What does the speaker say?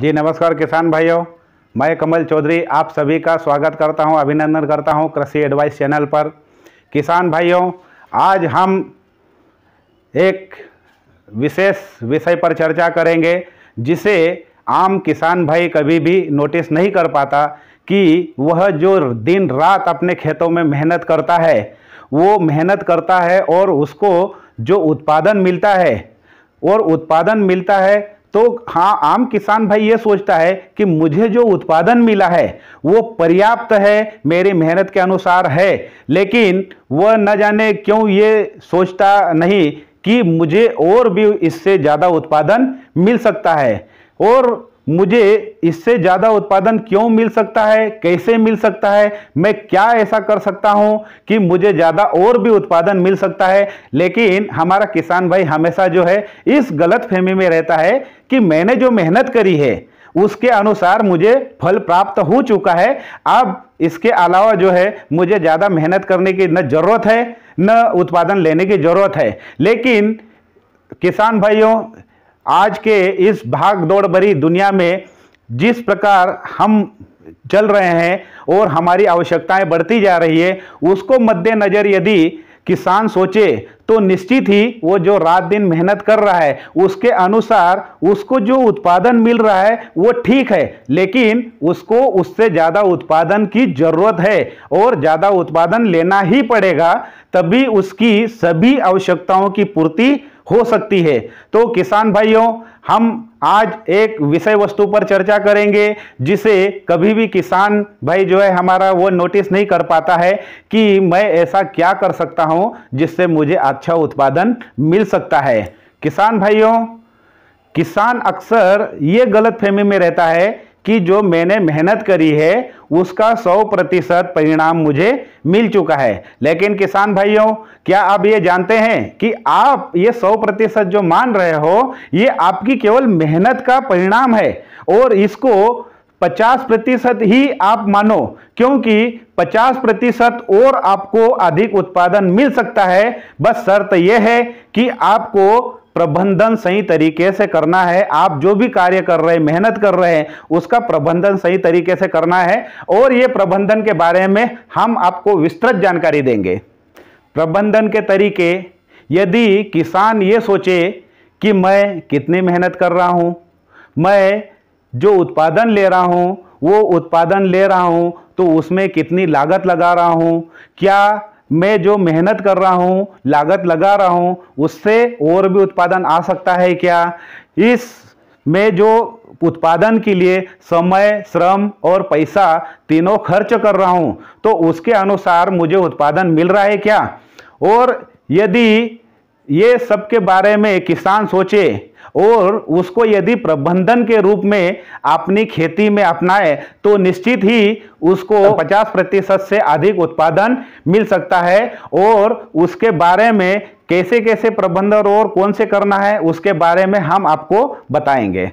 जी नमस्कार किसान भाइयों मैं कमल चौधरी आप सभी का स्वागत करता हूं अभिनंदन करता हूं कृषि एडवाइस चैनल पर किसान भाइयों आज हम एक विशेष विषय पर चर्चा करेंगे जिसे आम किसान भाई कभी भी नोटिस नहीं कर पाता कि वह जो दिन रात अपने खेतों में मेहनत करता है वो मेहनत करता है और उसको जो उत्पादन मिलता है और उत्पादन मिलता है तो हाँ आम किसान भाई ये सोचता है कि मुझे जो उत्पादन मिला है वो पर्याप्त है मेरी मेहनत के अनुसार है लेकिन वह न जाने क्यों ये सोचता नहीं कि मुझे और भी इससे ज़्यादा उत्पादन मिल सकता है और मुझे इससे ज़्यादा उत्पादन क्यों मिल सकता है कैसे मिल सकता है मैं क्या ऐसा कर सकता हूं कि मुझे ज़्यादा और भी उत्पादन मिल सकता है लेकिन हमारा किसान भाई हमेशा जो है इस गलत फहमी में रहता है कि मैंने जो मेहनत करी है उसके अनुसार मुझे फल प्राप्त हो चुका है अब इसके अलावा जो है मुझे ज़्यादा मेहनत करने की न ज़रूरत है न उत्पादन लेने की ज़रूरत है लेकिन किसान भाइयों आज के इस भाग दौड़ भरी दुनिया में जिस प्रकार हम चल रहे हैं और हमारी आवश्यकताएं बढ़ती जा रही है उसको मद्देनज़र यदि किसान सोचे तो निश्चित ही वो जो रात दिन मेहनत कर रहा है उसके अनुसार उसको जो उत्पादन मिल रहा है वो ठीक है लेकिन उसको उससे ज़्यादा उत्पादन की ज़रूरत है और ज़्यादा उत्पादन लेना ही पड़ेगा तभी उसकी सभी आवश्यकताओं की पूर्ति हो सकती है तो किसान भाइयों हम आज एक विषय वस्तु पर चर्चा करेंगे जिसे कभी भी किसान भाई जो है हमारा वो नोटिस नहीं कर पाता है कि मैं ऐसा क्या कर सकता हूँ जिससे मुझे अच्छा उत्पादन मिल सकता है किसान भाइयों किसान अक्सर ये गलत फहमी में रहता है कि जो मैंने मेहनत करी है उसका सौ प्रतिशत परिणाम मुझे मिल चुका है लेकिन किसान भाइयों क्या आप ये जानते हैं कि आप ये सौ प्रतिशत जो मान रहे हो ये आपकी केवल मेहनत का परिणाम है और इसको पचास प्रतिशत ही आप मानो क्योंकि पचास प्रतिशत और आपको अधिक उत्पादन मिल सकता है बस शर्त यह है कि आपको प्रबंधन सही तरीके से करना है आप जो भी कार्य कर रहे हैं मेहनत कर रहे हैं उसका प्रबंधन सही तरीके से करना है और ये प्रबंधन के बारे में हम आपको विस्तृत जानकारी देंगे प्रबंधन के तरीके यदि किसान ये सोचे कि मैं कितनी मेहनत कर रहा हूँ मैं जो उत्पादन ले रहा हूँ वो उत्पादन ले रहा हूँ तो उसमें कितनी लागत लगा रहा हूँ क्या मैं जो मेहनत कर रहा हूँ लागत लगा रहा हूँ उससे और भी उत्पादन आ सकता है क्या इस में जो उत्पादन के लिए समय श्रम और पैसा तीनों खर्च कर रहा हूँ तो उसके अनुसार मुझे उत्पादन मिल रहा है क्या और यदि ये सब के बारे में किसान सोचे और उसको यदि प्रबंधन के रूप में अपनी खेती में अपनाए तो निश्चित ही उसको 50 प्रतिशत से अधिक उत्पादन मिल सकता है और उसके बारे में कैसे कैसे प्रबंधन और कौन से करना है उसके बारे में हम आपको बताएंगे